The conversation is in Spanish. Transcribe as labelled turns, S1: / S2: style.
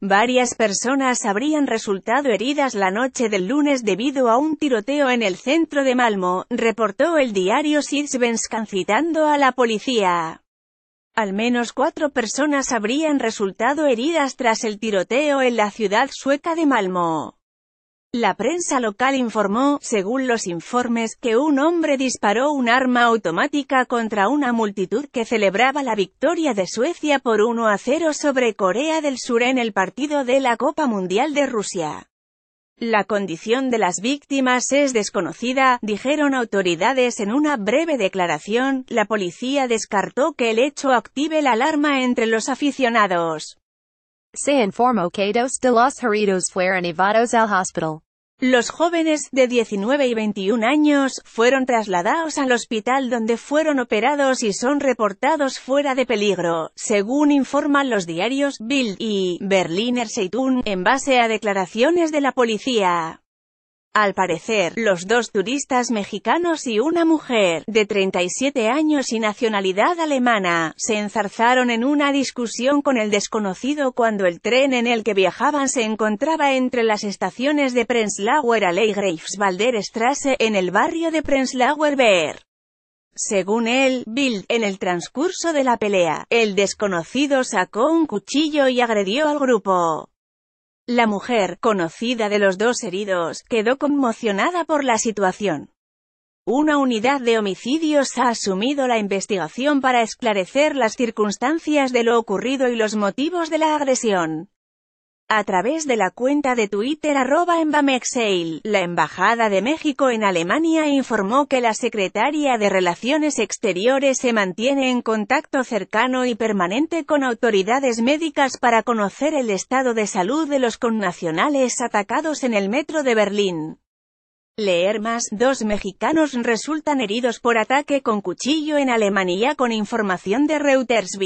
S1: Varias personas habrían resultado heridas la noche del lunes debido a un tiroteo en el centro de Malmo, reportó el diario Sitzbenskan citando a la policía. Al menos cuatro personas habrían resultado heridas tras el tiroteo en la ciudad sueca de Malmo. La prensa local informó, según los informes, que un hombre disparó un arma automática contra una multitud que celebraba la victoria de Suecia por 1 a 0 sobre Corea del Sur en el partido de la Copa Mundial de Rusia. La condición de las víctimas es desconocida, dijeron autoridades en una breve declaración, la policía descartó que el hecho active la alarma entre los aficionados. Se informó que dos de los heridos fueron llevados al hospital. Los jóvenes, de 19 y 21 años, fueron trasladados al hospital donde fueron operados y son reportados fuera de peligro, según informan los diarios Bild y Berliner Zeitung, en base a declaraciones de la policía. Al parecer, los dos turistas mexicanos y una mujer, de 37 años y nacionalidad alemana, se enzarzaron en una discusión con el desconocido cuando el tren en el que viajaban se encontraba entre las estaciones de Prenzlauer Allee Greifswalder Straße en el barrio de Prenzlauer Berg. Según él, Bill, en el transcurso de la pelea, el desconocido sacó un cuchillo y agredió al grupo. La mujer, conocida de los dos heridos, quedó conmocionada por la situación. Una unidad de homicidios ha asumido la investigación para esclarecer las circunstancias de lo ocurrido y los motivos de la agresión a través de la cuenta de Twitter arroba Embamexail, la Embajada de México en Alemania informó que la Secretaria de Relaciones Exteriores se mantiene en contacto cercano y permanente con autoridades médicas para conocer el estado de salud de los connacionales atacados en el metro de Berlín. Leer más, dos mexicanos resultan heridos por ataque con cuchillo en Alemania con información de Reuters.